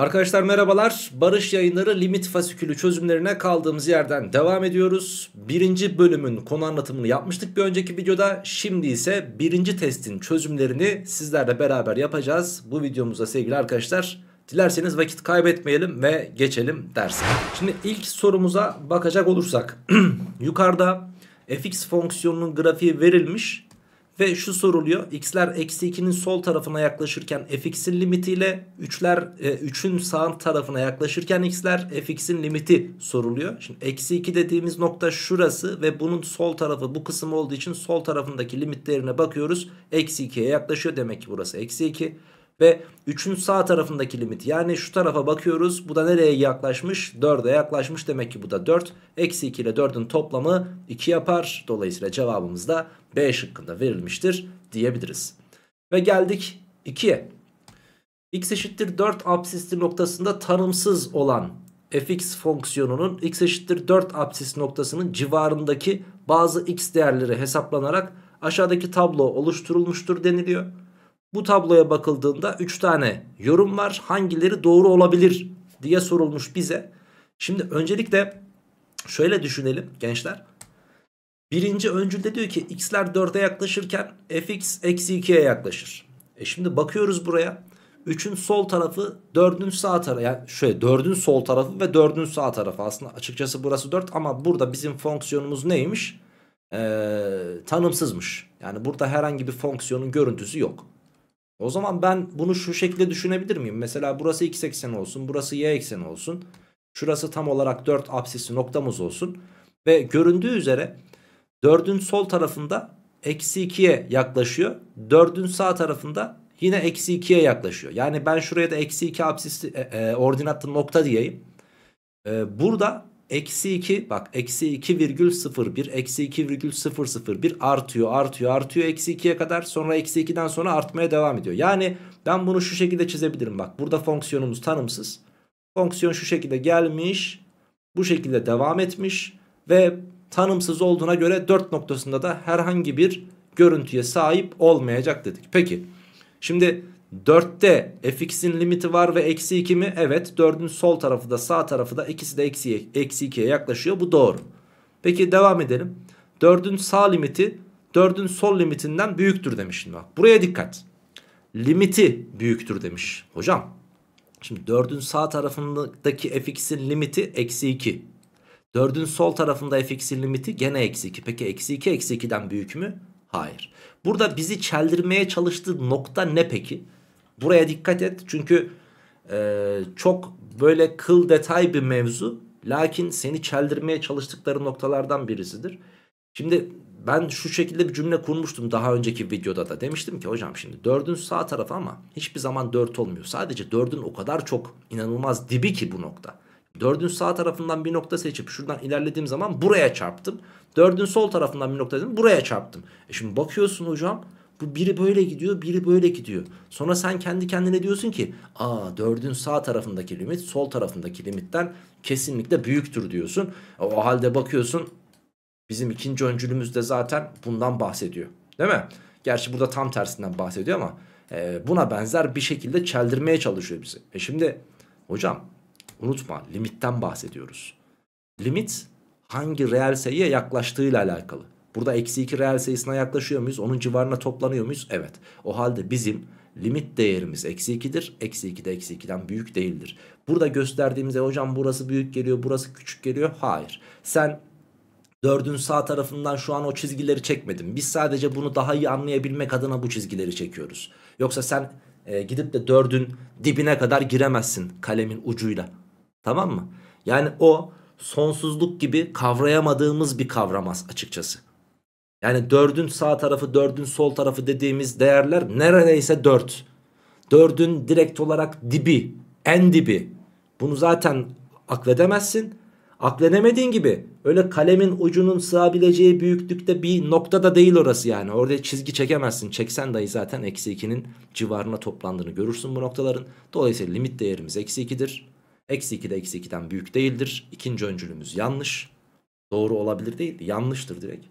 Arkadaşlar merhabalar. Barış Yayınları limit fasikülü çözümlerine kaldığımız yerden devam ediyoruz. Birinci bölümün konu anlatımını yapmıştık bir önceki videoda. Şimdi ise birinci testin çözümlerini sizlerle beraber yapacağız. Bu videomuzda sevgili arkadaşlar dilerseniz vakit kaybetmeyelim ve geçelim derse. Şimdi ilk sorumuza bakacak olursak. yukarıda fx fonksiyonunun grafiği verilmiş ve şu soruluyor. X'ler eksi 2'nin sol tarafına yaklaşırken fx'in limitiyle 3'ler 3'ün e, sağ tarafına yaklaşırken x'ler fx'in limiti soruluyor. Şimdi eksi 2 dediğimiz nokta şurası ve bunun sol tarafı bu kısım olduğu için sol tarafındaki limit değerine bakıyoruz. Eksi 2'ye yaklaşıyor. Demek ki burası eksi 2. Ve 3'ün sağ tarafındaki limit yani şu tarafa bakıyoruz. Bu da nereye yaklaşmış? 4'e yaklaşmış. Demek ki bu da 4. Eksi 2 ile 4'ün toplamı 2 yapar. Dolayısıyla cevabımız da B şıkkında verilmiştir diyebiliriz. Ve geldik 2'ye. x eşittir 4 absisli noktasında tanımsız olan fx fonksiyonunun x eşittir 4 absis noktasının civarındaki bazı x değerleri hesaplanarak aşağıdaki tablo oluşturulmuştur deniliyor. Bu tabloya bakıldığında 3 tane yorum var. Hangileri doğru olabilir diye sorulmuş bize. Şimdi öncelikle şöyle düşünelim gençler. Birinci öncülde diyor ki x'ler 4'e yaklaşırken fx eksi 2'ye yaklaşır. E şimdi bakıyoruz buraya. 3'ün sol tarafı 4'ün sağ tarafı yani şöyle 4'ün sol tarafı ve 4'ün sağ tarafı aslında açıkçası burası 4 ama burada bizim fonksiyonumuz neymiş? Ee, tanımsızmış. Yani burada herhangi bir fonksiyonun görüntüsü yok. O zaman ben bunu şu şekilde düşünebilir miyim? Mesela burası x ekseni olsun, burası y ekseni olsun. Şurası tam olarak 4 apsisi noktamız olsun. Ve göründüğü üzere 4'ün sol tarafında eksi 2'ye yaklaşıyor. 4'ün sağ tarafında yine eksi 2'ye yaklaşıyor. Yani ben şuraya da eksi 2 apsisi e, e, ordinatlı nokta diyeyim. E, burada Eksi 2 bak eksi 2,01 eksi 2,001 artıyor artıyor artıyor eksi 2'ye kadar sonra eksi 2'den sonra artmaya devam ediyor. Yani ben bunu şu şekilde çizebilirim bak burada fonksiyonumuz tanımsız. Fonksiyon şu şekilde gelmiş bu şekilde devam etmiş ve tanımsız olduğuna göre 4 noktasında da herhangi bir görüntüye sahip olmayacak dedik. Peki şimdi 4'te fx'in limiti var ve eksi 2 mi? Evet 4'ün sol tarafı da sağ tarafı da ikisi de eksi, eksi 2'ye yaklaşıyor. Bu doğru. Peki devam edelim. 4'ün sağ limiti 4'ün sol limitinden büyüktür demiş. Şimdi bak buraya dikkat. Limiti büyüktür demiş. Hocam şimdi 4'ün sağ tarafındaki fx'in limiti eksi 2. 4'ün sol tarafında fx'in limiti gene eksi 2. Peki eksi 2 eksi 2'den büyük mü? Hayır. Burada bizi çeldirmeye çalıştığı nokta ne Peki. Buraya dikkat et çünkü e, çok böyle kıl detay bir mevzu. Lakin seni çeldirmeye çalıştıkları noktalardan birisidir. Şimdi ben şu şekilde bir cümle kurmuştum daha önceki videoda da. Demiştim ki hocam şimdi 4'ün sağ tarafı ama hiçbir zaman 4 olmuyor. Sadece 4'ün o kadar çok inanılmaz dibi ki bu nokta. 4'ün sağ tarafından bir nokta seçip şuradan ilerlediğim zaman buraya çarptım. 4'ün sol tarafından bir nokta dedim buraya çarptım. E şimdi bakıyorsun hocam bu biri böyle gidiyor, biri böyle gidiyor. Sonra sen kendi kendine diyorsun ki, aa dördün sağ tarafındaki limit sol tarafındaki limitten kesinlikle büyüktür diyorsun. O halde bakıyorsun bizim ikinci öncülümüz de zaten bundan bahsediyor. Değil mi? Gerçi burada tam tersinden bahsediyor ama e, buna benzer bir şekilde çeldirmeye çalışıyor bizi. E şimdi hocam unutma limitten bahsediyoruz. Limit hangi reel sayıya yaklaştığıyla alakalı. Burada eksi 2 reel sayısına yaklaşıyor muyuz? Onun civarına toplanıyor muyuz? Evet. O halde bizim limit değerimiz eksi 2'dir. Eksi 2 de eksi 2'den büyük değildir. Burada gösterdiğimizde hocam burası büyük geliyor burası küçük geliyor. Hayır. Sen 4'ün sağ tarafından şu an o çizgileri çekmedin. Biz sadece bunu daha iyi anlayabilmek adına bu çizgileri çekiyoruz. Yoksa sen e, gidip de 4'ün dibine kadar giremezsin kalemin ucuyla. Tamam mı? Yani o sonsuzluk gibi kavrayamadığımız bir kavram açıkçası. Yani 4'ün sağ tarafı 4'ün sol tarafı dediğimiz değerler neredeyse 4. 4'ün direkt olarak dibi en dibi. Bunu zaten akledemezsin. Akledemediğin gibi öyle kalemin ucunun sığabileceği büyüklükte bir nokta da değil orası yani. Orada çizgi çekemezsin. Çeksen dahi zaten eksi 2'nin civarına toplandığını görürsün bu noktaların. Dolayısıyla limit değerimiz eksi 2'dir. Eksi 2 de eksi 2'den büyük değildir. İkinci öncülümüz yanlış. Doğru olabilir değil yanlıştır direkt.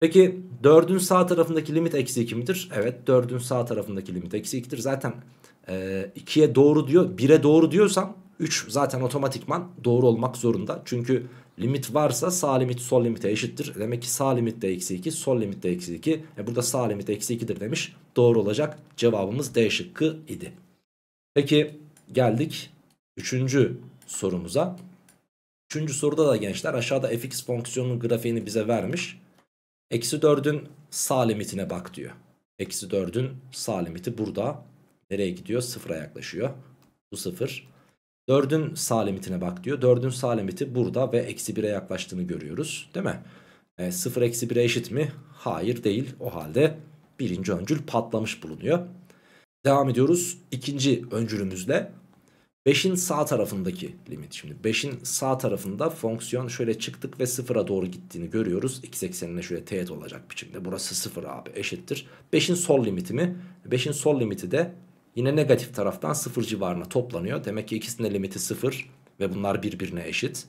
Peki 4'ün sağ tarafındaki limit eksi 2 midir? Evet 4'ün sağ tarafındaki limit eksi 2'dir. Zaten e, 2'ye doğru diyor 1'e doğru diyorsam 3 zaten otomatikman doğru olmak zorunda. Çünkü limit varsa sağ limit sol limite eşittir. Demek ki sağ limit de eksi 2 sol limit de eksi 2. E burada sağ limit eksi 2'dir demiş. Doğru olacak cevabımız D şıkkı idi. Peki geldik 3. sorumuza. 3. soruda da gençler aşağıda fx fonksiyonunun grafiğini bize vermiş. Eksi 4'ün sağ limitine bak diyor. Eksi 4'ün sağ limiti burada. Nereye gidiyor? Sıfıra yaklaşıyor. Bu sıfır. 4'ün sağ limitine bak diyor. 4'ün sağ limiti burada ve eksi 1'e yaklaştığını görüyoruz. Değil mi? E, 0 eksi 1'e eşit mi? Hayır değil. O halde birinci öncül patlamış bulunuyor. Devam ediyoruz ikinci öncülümüzle. 5'in sağ tarafındaki limit şimdi 5'in sağ tarafında fonksiyon şöyle çıktık ve sıfıra doğru gittiğini görüyoruz. x eksenine şöyle teğet olacak biçimde. Burası sıfır abi eşittir. 5'in sol limiti mi? 5'in sol limiti de yine negatif taraftan sıfır civarına toplanıyor. Demek ki ikisinin limiti sıfır ve bunlar birbirine eşit.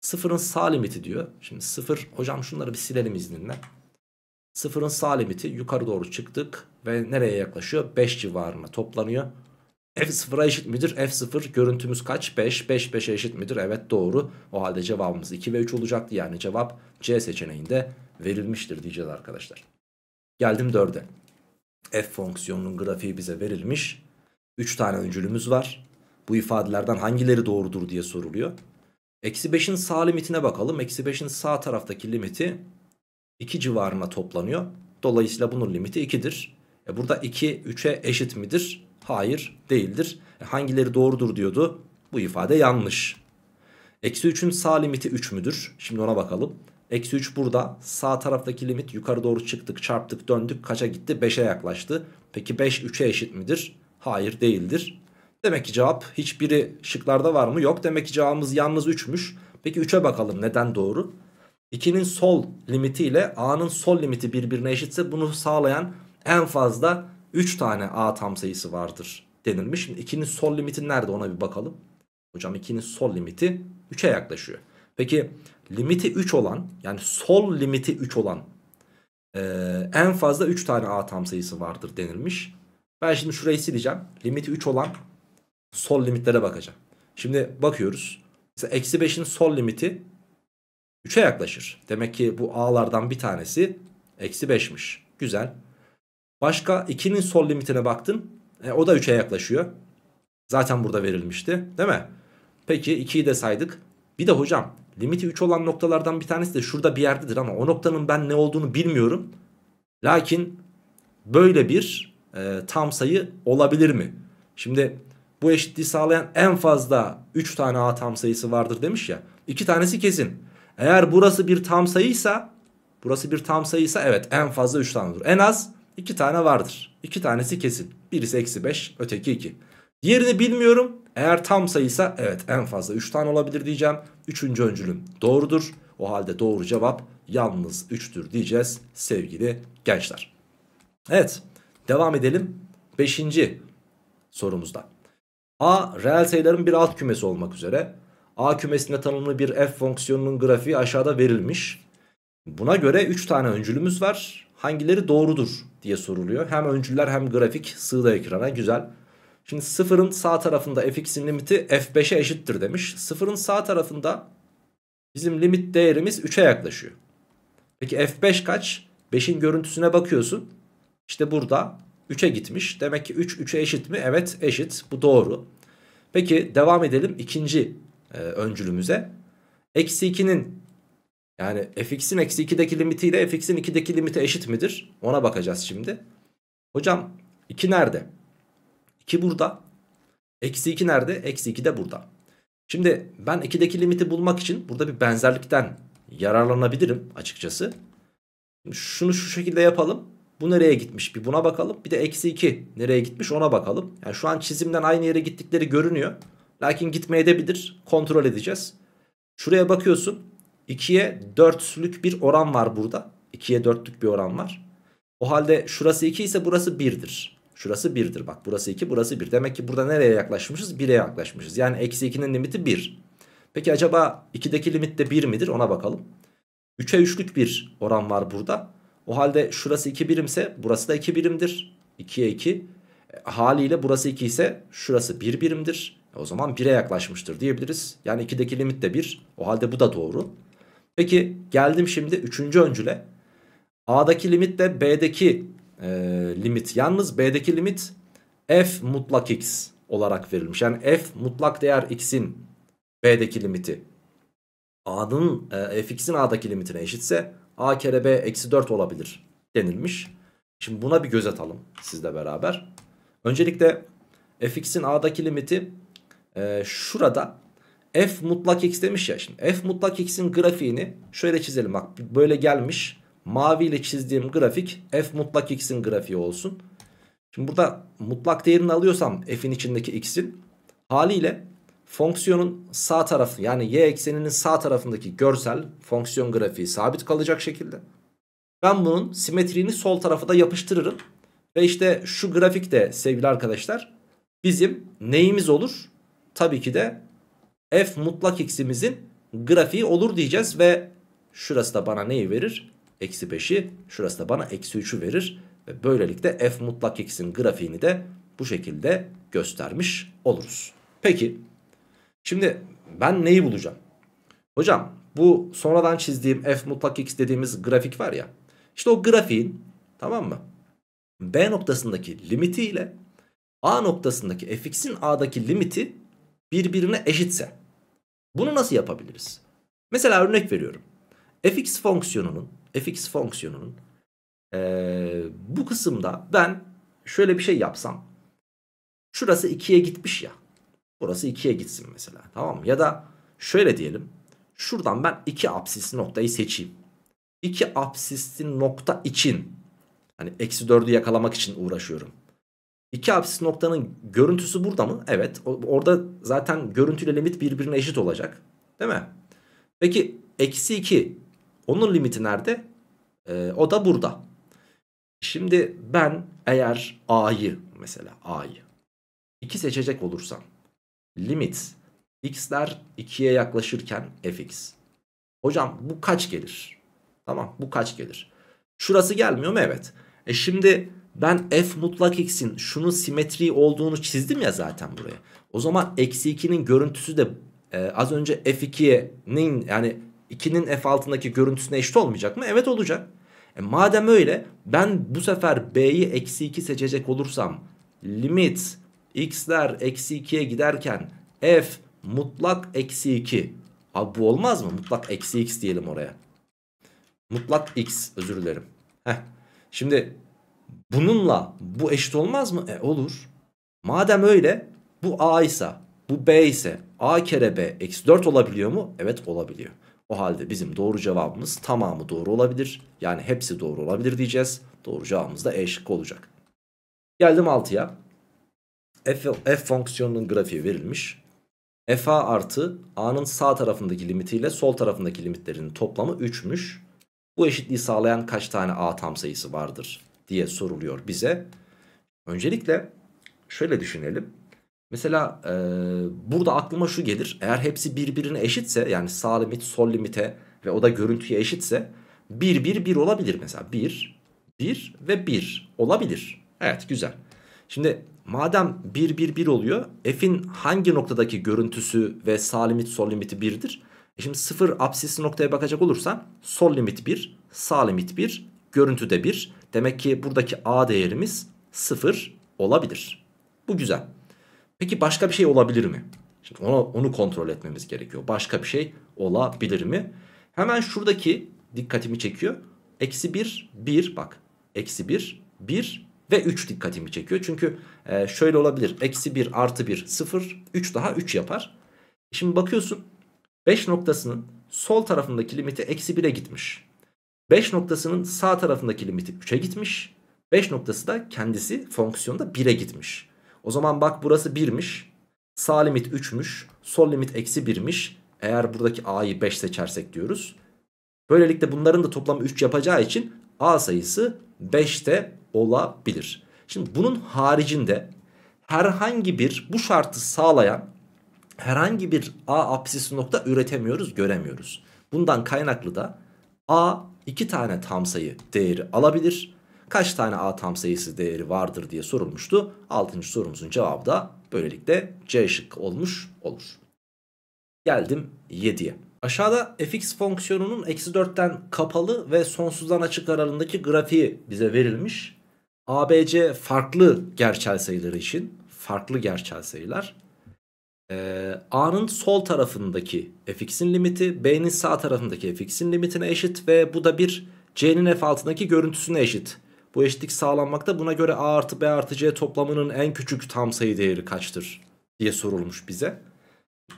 Sıfırın sağ limiti diyor. Şimdi sıfır hocam şunları bir silelim izninle. Sıfırın sağ limiti yukarı doğru çıktık ve nereye yaklaşıyor? 5 civarına toplanıyor. F0'a eşit midir? F0 görüntümüz kaç? 5. 5 5'e eşit midir? Evet doğru. O halde cevabımız 2 ve 3 olacaktı. Yani cevap C seçeneğinde verilmiştir diyeceğiz arkadaşlar. Geldim 4'e. F fonksiyonunun grafiği bize verilmiş. 3 tane öncülümüz var. Bu ifadelerden hangileri doğrudur diye soruluyor. Eksi 5'in sağ limitine bakalım. Eksi 5'in sağ taraftaki limiti 2 civarına toplanıyor. Dolayısıyla bunun limiti 2'dir. E burada 2 3'e eşit midir? Hayır değildir. E hangileri doğrudur diyordu. Bu ifade yanlış. Eksi 3'ün sağ limiti 3 müdür? Şimdi ona bakalım. Eksi 3 burada. Sağ taraftaki limit yukarı doğru çıktık, çarptık, döndük. Kaça gitti? 5'e yaklaştı. Peki 5 3'e eşit midir? Hayır değildir. Demek ki cevap hiçbiri şıklarda var mı? Yok. Demek ki cevabımız yalnız 3'müş. Peki 3'e bakalım neden doğru? 2'nin sol limiti ile A'nın sol limiti birbirine eşitse bunu sağlayan en fazla 3 tane A tam sayısı vardır denilmiş. Şimdi 2'nin sol limiti nerede ona bir bakalım. Hocam 2'nin sol limiti 3'e yaklaşıyor. Peki limiti 3 olan yani sol limiti 3 olan e, en fazla 3 tane A tam sayısı vardır denilmiş. Ben şimdi şurayı sileceğim. Limiti 3 olan sol limitlere bakacağım. Şimdi bakıyoruz. Mesela eksi 5'in sol limiti 3'e yaklaşır. Demek ki bu A'lardan bir tanesi eksi 5'miş. Güzel. Başka 2'nin sol limitine baktın. E, o da 3'e yaklaşıyor. Zaten burada verilmişti değil mi? Peki 2'yi de saydık. Bir de hocam limiti 3 olan noktalardan bir tanesi de şurada bir yerdedir ama o noktanın ben ne olduğunu bilmiyorum. Lakin böyle bir e, tam sayı olabilir mi? Şimdi bu eşitliği sağlayan en fazla 3 tane A tam sayısı vardır demiş ya. 2 tanesi kesin. Eğer burası bir tam sayıysa burası bir tam sayıysa evet en fazla 3 tane olur. En az İki tane vardır. İki tanesi kesin. Birisi eksi 5 öteki 2. Diğerini bilmiyorum. Eğer tam sayıysa evet en fazla 3 tane olabilir diyeceğim. Üçüncü öncülüm doğrudur. O halde doğru cevap yalnız 3'tür diyeceğiz sevgili gençler. Evet devam edelim. 5. sorumuzda. A reel sayıların bir alt kümesi olmak üzere. A kümesinde tanımlı bir f fonksiyonunun grafiği aşağıda verilmiş. Buna göre 3 tane öncülümüz var. Hangileri doğrudur? diye soruluyor. Hem öncüler hem grafik sığda ekrana güzel. Şimdi sıfırın sağ tarafında fx'in limiti f5'e eşittir demiş. Sıfırın sağ tarafında bizim limit değerimiz 3'e yaklaşıyor. Peki f5 kaç? 5'in görüntüsüne bakıyorsun. İşte burada 3'e gitmiş. Demek ki 3 3'e eşit mi? Evet eşit. Bu doğru. Peki devam edelim ikinci e, öncülümüze. Eksi 2'nin yani fx'in eksi 2'deki limiti limitiyle fx'in 2'deki limiti eşit midir? Ona bakacağız şimdi. Hocam 2 nerede? 2 burada. Eksi 2 nerede? Eksi 2 de burada. Şimdi ben 2'deki limiti bulmak için burada bir benzerlikten yararlanabilirim açıkçası. şunu şu şekilde yapalım. Bu nereye gitmiş? Bir buna bakalım. Bir de eksi 2 nereye gitmiş ona bakalım. Yani şu an çizimden aynı yere gittikleri görünüyor. Lakin gitmeye de bilir. Kontrol edeceğiz. Şuraya bakıyorsun. 2'ye 4'lük bir oran var burada. 2'ye 4'lük bir oran var. O halde şurası 2 ise burası 1'dir. Şurası 1'dir bak burası 2 burası 1. Demek ki burada nereye yaklaşmışız? 1'e yaklaşmışız. Yani eksi 2'nin limiti 1. Peki acaba 2'deki limit de 1 midir ona bakalım. 3'e 3'lük bir oran var burada. O halde şurası 2 birimse burası da 2 birimdir. 2'ye 2. E, haliyle burası 2 ise şurası 1 birimdir. E, o zaman 1'e yaklaşmıştır diyebiliriz. Yani 2'deki limit de 1. O halde bu da doğru. Peki geldim şimdi üçüncü öncüle. A'daki limit de B'deki e, limit. Yalnız B'deki limit f mutlak x olarak verilmiş. Yani f mutlak değer x'in B'deki limiti A'nın e, fx'in A'daki limitine eşitse A kere B eksi 4 olabilir denilmiş. Şimdi buna bir göz atalım sizle beraber. Öncelikle fx'in A'daki limiti e, şurada f mutlak x demiş ya şimdi. f mutlak x'in grafiğini şöyle çizelim. Bak böyle gelmiş. Mavi ile çizdiğim grafik f mutlak x'in grafiği olsun. Şimdi burada mutlak değerini alıyorsam f'in içindeki x'in haliyle fonksiyonun sağ tarafı yani y ekseninin sağ tarafındaki görsel fonksiyon grafiği sabit kalacak şekilde. Ben bunun simetriğini sol tarafa da yapıştırırım. Ve işte şu grafik de sevgili arkadaşlar bizim neyimiz olur? Tabii ki de f mutlak x'imizin grafiği olur diyeceğiz ve şurası da bana neyi verir? Eksi 5'i şurası da bana eksi 3'ü verir. Ve böylelikle f mutlak x'in grafiğini de bu şekilde göstermiş oluruz. Peki şimdi ben neyi bulacağım? Hocam bu sonradan çizdiğim f mutlak x dediğimiz grafik var ya. İşte o grafiğin tamam mı? B noktasındaki limiti ile A noktasındaki fx'in A'daki limiti birbirine eşitse bunu nasıl yapabiliriz? Mesela örnek veriyorum. fx fonksiyonunun fx fonksiyonunun ee, bu kısımda ben şöyle bir şey yapsam şurası 2'ye gitmiş ya burası 2'ye gitsin mesela tamam mı? Ya da şöyle diyelim şuradan ben 2 absisli noktayı seçeyim. 2 absisli nokta için hani eksi 4'ü yakalamak için uğraşıyorum. İki apsis noktanın görüntüsü burada mı? Evet. Orada zaten görüntüyle limit birbirine eşit olacak. Değil mi? Peki eksi 2. Onun limiti nerede? Ee, o da burada. Şimdi ben eğer a'yı mesela a'yı 2 seçecek olursam limit x'ler 2'ye yaklaşırken fx. Hocam bu kaç gelir? Tamam bu kaç gelir? Şurası gelmiyor mu? Evet. E şimdi ben f mutlak x'in şunun simetri olduğunu çizdim ya zaten buraya. O zaman eksi 2'nin görüntüsü de e, az önce f2'nin yani 2'nin f altındaki görüntüsüne eşit olmayacak mı? Evet olacak. E, madem öyle ben bu sefer b'yi eksi 2 seçecek olursam limit x'ler eksi 2'ye giderken f mutlak eksi 2. Abi bu olmaz mı? Mutlak eksi x diyelim oraya. Mutlak x özür dilerim. Heh. Şimdi bununla bu eşit olmaz mı? E olur. Madem öyle bu A ise bu B ise A kere B eksi 4 olabiliyor mu? Evet olabiliyor. O halde bizim doğru cevabımız tamamı doğru olabilir. Yani hepsi doğru olabilir diyeceğiz. Doğru cevabımız da E şıkkı olacak. Geldim 6'ya. F, f fonksiyonunun grafiği verilmiş. f a artı a'nın sağ tarafındaki limitiyle sol tarafındaki limitlerinin toplamı 3'müş. Bu eşitliği sağlayan kaç tane a tam sayısı vardır diye soruluyor bize. Öncelikle şöyle düşünelim. Mesela e, burada aklıma şu gelir. Eğer hepsi birbirine eşitse yani sağ limit sol limite ve o da görüntüye eşitse 1 1 1 olabilir mesela. 1 1 ve 1 olabilir. Evet güzel. Şimdi madem 1 1 1 oluyor f'in hangi noktadaki görüntüsü ve sağ limit sol limiti 1'dir? E şimdi 0 absisli noktaya bakacak olursan sol limit 1, sağ limit 1, görüntüde 1. Demek ki buradaki A değerimiz 0 olabilir. Bu güzel. Peki başka bir şey olabilir mi? Şimdi onu, onu kontrol etmemiz gerekiyor. Başka bir şey olabilir mi? Hemen şuradaki dikkatimi çekiyor. Eksi 1, 1 bak. Eksi 1, 1 ve 3 dikkatimi çekiyor. Çünkü e, şöyle olabilir. Eksi 1 artı 1 0, 3 daha 3 yapar. Şimdi bakıyorsun 5 noktasının sol tarafındaki limiti eksi 1'e gitmiş. 5 noktasının sağ tarafındaki limiti 3'e gitmiş. 5 noktası da kendisi fonksiyonda 1'e gitmiş. O zaman bak burası 1'miş. Sağ limit 3'müş. Sol limit eksi 1'miş. Eğer buradaki a'yı 5 seçersek diyoruz. Böylelikle bunların da toplamı 3 yapacağı için a sayısı 5 de olabilir. Şimdi bunun haricinde herhangi bir bu şartı sağlayan herhangi bir a apsisi nokta üretemiyoruz, göremiyoruz. Bundan kaynaklı da a 2 tane tam sayı değeri alabilir. Kaç tane A tam sayısı değeri vardır diye sorulmuştu. 6. sorumuzun cevabı da böylelikle C şıkkı olmuş olur. Geldim 7'ye. Aşağıda fx fonksiyonunun eksi 4'ten kapalı ve sonsuzdan açık aralığındaki grafiği bize verilmiş. ABC farklı gerçel sayıları için farklı gerçel sayılar. Ee, A'nın sol tarafındaki fx'in limiti B'nin sağ tarafındaki fx'in limitine eşit ve bu da bir C'nin f altındaki görüntüsüne eşit. Bu eşitlik sağlanmakta buna göre A artı B artı C toplamının en küçük tam sayı değeri kaçtır diye sorulmuş bize.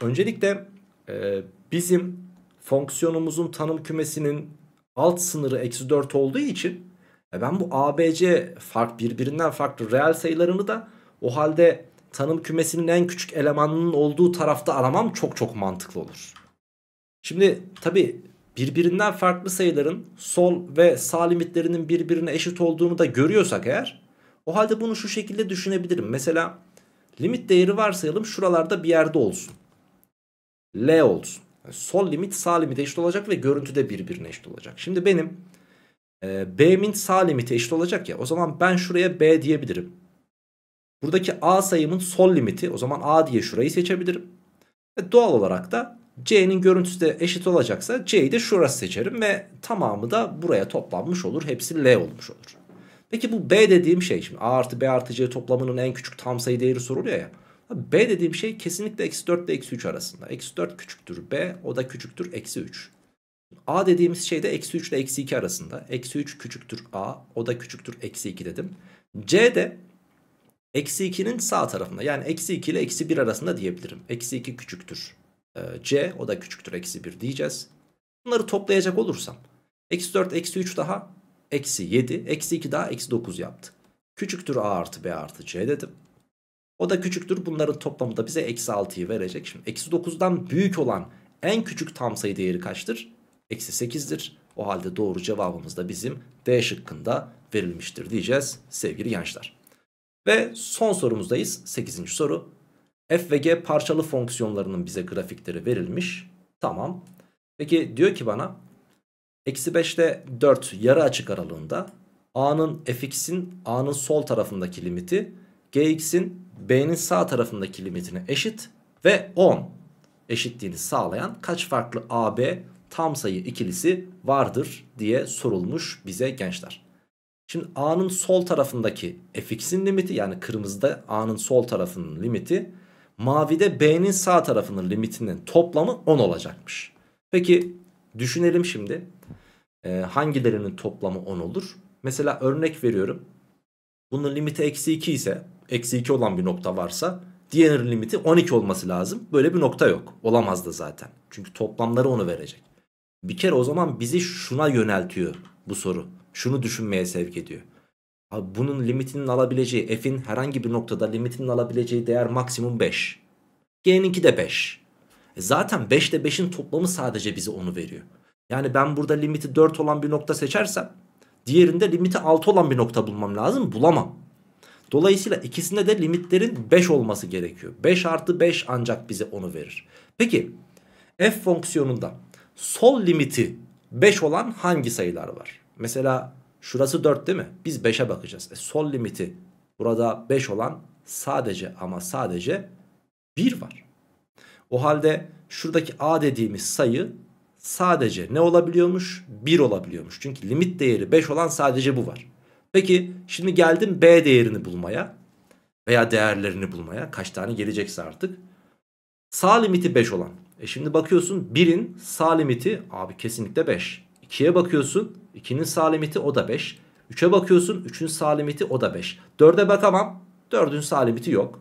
Öncelikle e, bizim fonksiyonumuzun tanım kümesinin alt sınırı eksi 4 olduğu için e ben bu ABC fark birbirinden farklı reel sayılarını da o halde tanım kümesinin en küçük elemanının olduğu tarafta aramam çok çok mantıklı olur. Şimdi tabi birbirinden farklı sayıların sol ve sağ limitlerinin birbirine eşit olduğunu da görüyorsak eğer o halde bunu şu şekilde düşünebilirim. Mesela limit değeri varsayalım şuralarda bir yerde olsun. L olsun. Yani sol limit sağ limite eşit olacak ve görüntüde birbirine eşit olacak. Şimdi benim e, min sağ limiti eşit olacak ya o zaman ben şuraya B diyebilirim. Buradaki A sayımın sol limiti o zaman A diye şurayı seçebilirim. Ve doğal olarak da C'nin görüntüsü de eşit olacaksa C'yi de şurası seçerim ve tamamı da buraya toplanmış olur. Hepsi L olmuş olur. Peki bu B dediğim şey şimdi A artı B artı C toplamının en küçük tam sayı değeri soruluyor ya. B dediğim şey kesinlikle eksi 4 ile eksi 3 arasında. Eksi 4 küçüktür B o da küçüktür eksi 3. A dediğimiz şey de eksi 3 ile eksi 2 arasında. Eksi 3 küçüktür A o da küçüktür eksi 2 dedim. C de Eksi 2'nin sağ tarafında yani eksi 2 ile eksi 1 arasında diyebilirim. Eksi 2 küçüktür. E, C o da küçüktür eksi 1 diyeceğiz. Bunları toplayacak olursam. Eksi 4 eksi 3 daha eksi 7 eksi 2 daha eksi 9 yaptı. Küçüktür A artı B artı C dedim. O da küçüktür. Bunların toplamı da bize eksi 6'yı verecek. Şimdi eksi 9'dan büyük olan en küçük tam sayı değeri kaçtır? Eksi 8'dir. O halde doğru cevabımız da bizim D şıkkında verilmiştir diyeceğiz sevgili gençler. Ve son sorumuzdayız. 8. soru. F ve G parçalı fonksiyonlarının bize grafikleri verilmiş. Tamam. Peki diyor ki bana eksi 5'te 4 yarı açık aralığında A'nın fx'in A'nın sol tarafındaki limiti gx'in B'nin sağ tarafındaki limitine eşit ve 10 eşitliğini sağlayan kaç farklı AB tam sayı ikilisi vardır diye sorulmuş bize gençler. Şimdi A'nın sol tarafındaki fx'in limiti yani kırmızıda A'nın sol tarafının limiti mavide B'nin sağ tarafının limitinin toplamı 10 olacakmış. Peki düşünelim şimdi e, hangilerinin toplamı 10 olur? Mesela örnek veriyorum. Bunun limiti eksi 2 ise eksi 2 olan bir nokta varsa diğerinin limiti 12 olması lazım. Böyle bir nokta yok. Olamaz da zaten. Çünkü toplamları onu verecek. Bir kere o zaman bizi şuna yöneltiyor bu soru şunu düşünmeye sevk ediyor. Abi bunun limitinin alabileceği f'in herhangi bir noktada limitinin alabileceği değer maksimum 5. G'ninki de 5. E zaten 5 ile 5'in toplamı sadece bize onu veriyor. Yani ben burada limiti 4 olan bir nokta seçersem diğerinde limiti 6 olan bir nokta bulmam lazım. Bulamam. Dolayısıyla ikisinde de limitlerin 5 olması gerekiyor. 5 artı 5 ancak bize onu verir. Peki f fonksiyonunda sol limiti 5 olan hangi sayılar var? Mesela şurası 4 değil mi? Biz 5'e bakacağız. E, sol limiti burada 5 olan sadece ama sadece 1 var. O halde şuradaki a dediğimiz sayı sadece ne olabiliyormuş? 1 olabiliyormuş. Çünkü limit değeri 5 olan sadece bu var. Peki şimdi geldim b değerini bulmaya veya değerlerini bulmaya. Kaç tane gelecekse artık. Sağ limiti 5 olan. E şimdi bakıyorsun 1'in sağ limiti abi kesinlikle 5. 2'ye bakıyorsun 2'nin sağ limiti o da 5. 3'e bakıyorsun 3'ün sağ limiti o da 5. 4'e bakamam 4'ün sağ limiti yok.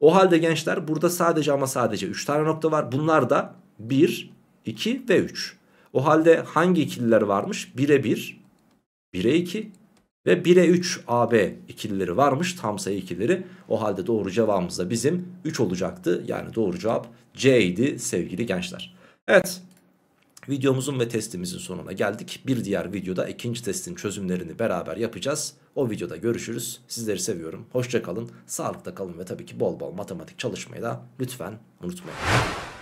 O halde gençler burada sadece ama sadece 3 tane nokta var. Bunlar da 1, 2 ve 3. O halde hangi ikililer varmış? 1'e 1, 1'e 2 ve 1'e 3 AB ikilileri varmış. Tam sayı ikilileri. O halde doğru cevabımız da bizim 3 olacaktı. Yani doğru cevap C idi sevgili gençler. Evet Videomuzun ve testimizin sonuna geldik. Bir diğer videoda ikinci testin çözümlerini beraber yapacağız. O videoda görüşürüz. Sizleri seviyorum. Hoşçakalın. Sağlıkta kalın ve tabii ki bol bol matematik çalışmayı da lütfen unutmayın.